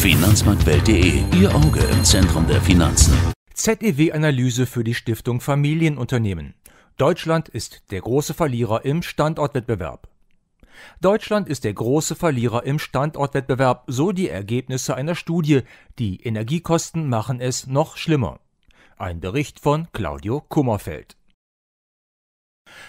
Finanzmarktwelt.de, Ihr Auge im Zentrum der Finanzen. ZEW-Analyse für die Stiftung Familienunternehmen. Deutschland ist der große Verlierer im Standortwettbewerb. Deutschland ist der große Verlierer im Standortwettbewerb, so die Ergebnisse einer Studie. Die Energiekosten machen es noch schlimmer. Ein Bericht von Claudio Kummerfeld.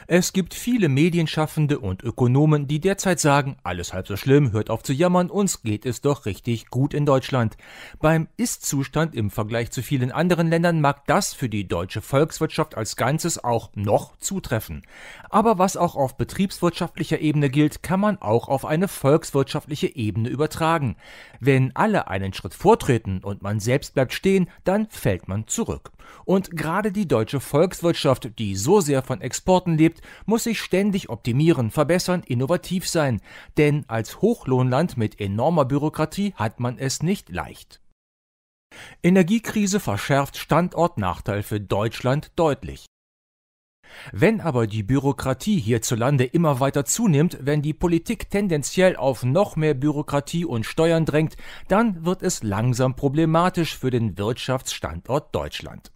Es gibt viele Medienschaffende und Ökonomen, die derzeit sagen, alles halb so schlimm, hört auf zu jammern, uns geht es doch richtig gut in Deutschland. Beim Ist-Zustand im Vergleich zu vielen anderen Ländern mag das für die deutsche Volkswirtschaft als Ganzes auch noch zutreffen. Aber was auch auf betriebswirtschaftlicher Ebene gilt, kann man auch auf eine volkswirtschaftliche Ebene übertragen. Wenn alle einen Schritt vortreten und man selbst bleibt stehen, dann fällt man zurück. Und gerade die deutsche Volkswirtschaft, die so sehr von Exporten lebt, lebt, muss sich ständig optimieren, verbessern, innovativ sein, denn als Hochlohnland mit enormer Bürokratie hat man es nicht leicht. Energiekrise verschärft Standortnachteil für Deutschland deutlich. Wenn aber die Bürokratie hierzulande immer weiter zunimmt, wenn die Politik tendenziell auf noch mehr Bürokratie und Steuern drängt, dann wird es langsam problematisch für den Wirtschaftsstandort Deutschland.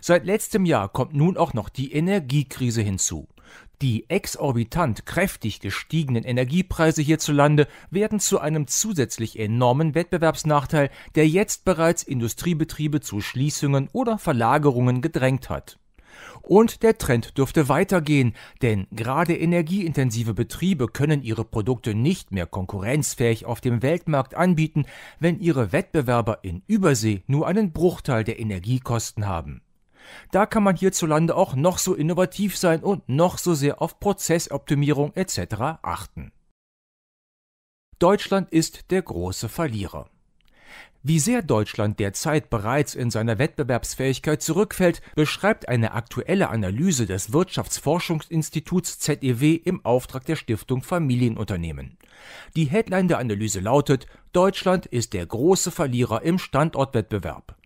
Seit letztem Jahr kommt nun auch noch die Energiekrise hinzu. Die exorbitant kräftig gestiegenen Energiepreise hierzulande werden zu einem zusätzlich enormen Wettbewerbsnachteil, der jetzt bereits Industriebetriebe zu Schließungen oder Verlagerungen gedrängt hat. Und der Trend dürfte weitergehen, denn gerade energieintensive Betriebe können ihre Produkte nicht mehr konkurrenzfähig auf dem Weltmarkt anbieten, wenn ihre Wettbewerber in Übersee nur einen Bruchteil der Energiekosten haben. Da kann man hierzulande auch noch so innovativ sein und noch so sehr auf Prozessoptimierung etc. achten. Deutschland ist der große Verlierer. Wie sehr Deutschland derzeit bereits in seiner Wettbewerbsfähigkeit zurückfällt, beschreibt eine aktuelle Analyse des Wirtschaftsforschungsinstituts ZEW im Auftrag der Stiftung Familienunternehmen. Die Headline der Analyse lautet Deutschland ist der große Verlierer im Standortwettbewerb.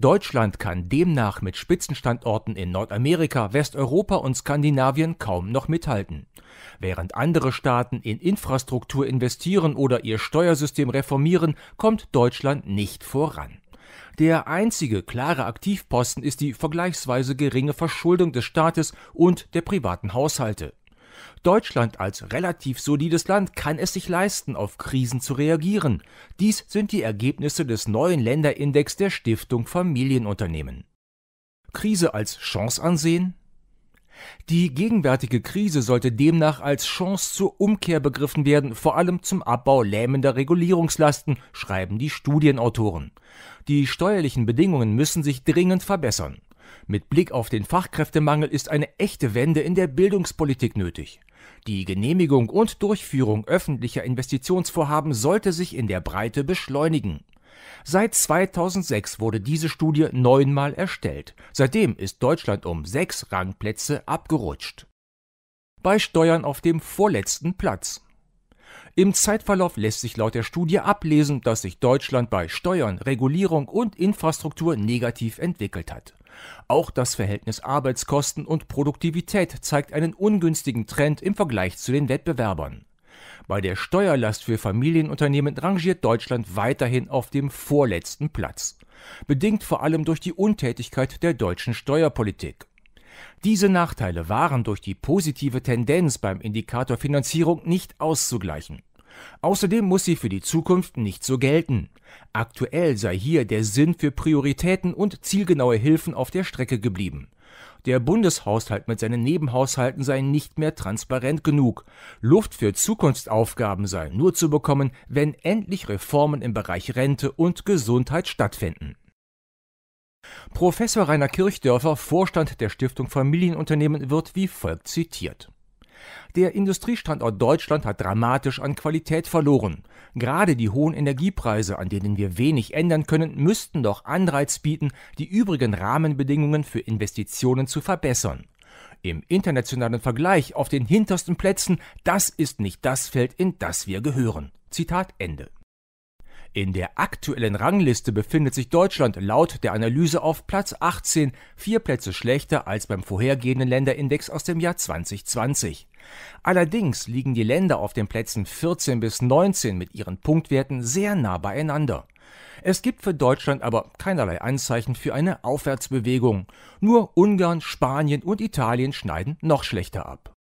Deutschland kann demnach mit Spitzenstandorten in Nordamerika, Westeuropa und Skandinavien kaum noch mithalten. Während andere Staaten in Infrastruktur investieren oder ihr Steuersystem reformieren, kommt Deutschland nicht voran. Der einzige klare Aktivposten ist die vergleichsweise geringe Verschuldung des Staates und der privaten Haushalte. Deutschland als relativ solides Land kann es sich leisten, auf Krisen zu reagieren. Dies sind die Ergebnisse des neuen Länderindex der Stiftung Familienunternehmen. Krise als Chance ansehen? Die gegenwärtige Krise sollte demnach als Chance zur Umkehr begriffen werden, vor allem zum Abbau lähmender Regulierungslasten, schreiben die Studienautoren. Die steuerlichen Bedingungen müssen sich dringend verbessern. Mit Blick auf den Fachkräftemangel ist eine echte Wende in der Bildungspolitik nötig. Die Genehmigung und Durchführung öffentlicher Investitionsvorhaben sollte sich in der Breite beschleunigen. Seit 2006 wurde diese Studie neunmal erstellt. Seitdem ist Deutschland um sechs Rangplätze abgerutscht. Bei Steuern auf dem vorletzten Platz. Im Zeitverlauf lässt sich laut der Studie ablesen, dass sich Deutschland bei Steuern, Regulierung und Infrastruktur negativ entwickelt hat. Auch das Verhältnis Arbeitskosten und Produktivität zeigt einen ungünstigen Trend im Vergleich zu den Wettbewerbern. Bei der Steuerlast für Familienunternehmen rangiert Deutschland weiterhin auf dem vorletzten Platz, bedingt vor allem durch die Untätigkeit der deutschen Steuerpolitik. Diese Nachteile waren durch die positive Tendenz beim Indikator Finanzierung nicht auszugleichen. Außerdem muss sie für die Zukunft nicht so gelten. Aktuell sei hier der Sinn für Prioritäten und zielgenaue Hilfen auf der Strecke geblieben. Der Bundeshaushalt mit seinen Nebenhaushalten sei nicht mehr transparent genug. Luft für Zukunftsaufgaben sei nur zu bekommen, wenn endlich Reformen im Bereich Rente und Gesundheit stattfinden. Professor Rainer Kirchdörfer, Vorstand der Stiftung Familienunternehmen, wird wie folgt zitiert. Der Industriestandort Deutschland hat dramatisch an Qualität verloren. Gerade die hohen Energiepreise, an denen wir wenig ändern können, müssten doch Anreiz bieten, die übrigen Rahmenbedingungen für Investitionen zu verbessern. Im internationalen Vergleich auf den hintersten Plätzen, das ist nicht das Feld, in das wir gehören. Zitat Ende. In der aktuellen Rangliste befindet sich Deutschland laut der Analyse auf Platz 18, vier Plätze schlechter als beim vorhergehenden Länderindex aus dem Jahr 2020. Allerdings liegen die Länder auf den Plätzen 14 bis 19 mit ihren Punktwerten sehr nah beieinander. Es gibt für Deutschland aber keinerlei Anzeichen für eine Aufwärtsbewegung. Nur Ungarn, Spanien und Italien schneiden noch schlechter ab.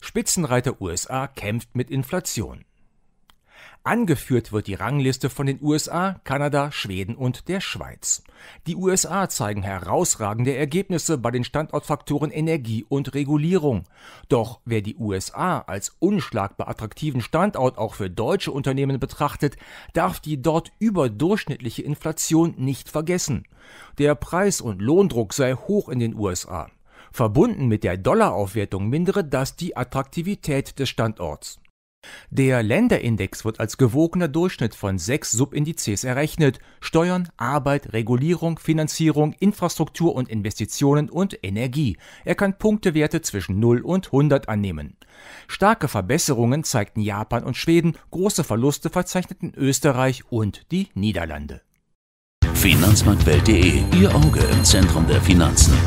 Spitzenreiter USA kämpft mit Inflation. Angeführt wird die Rangliste von den USA, Kanada, Schweden und der Schweiz. Die USA zeigen herausragende Ergebnisse bei den Standortfaktoren Energie und Regulierung. Doch wer die USA als unschlagbar attraktiven Standort auch für deutsche Unternehmen betrachtet, darf die dort überdurchschnittliche Inflation nicht vergessen. Der Preis- und Lohndruck sei hoch in den USA. Verbunden mit der Dollaraufwertung mindere das die Attraktivität des Standorts. Der Länderindex wird als gewogener Durchschnitt von sechs Subindizes errechnet. Steuern, Arbeit, Regulierung, Finanzierung, Infrastruktur und Investitionen und Energie. Er kann Punktewerte zwischen 0 und 100 annehmen. Starke Verbesserungen zeigten Japan und Schweden, große Verluste verzeichneten Österreich und die Niederlande. Finanzmarktwelt.de Ihr Auge im Zentrum der Finanzen.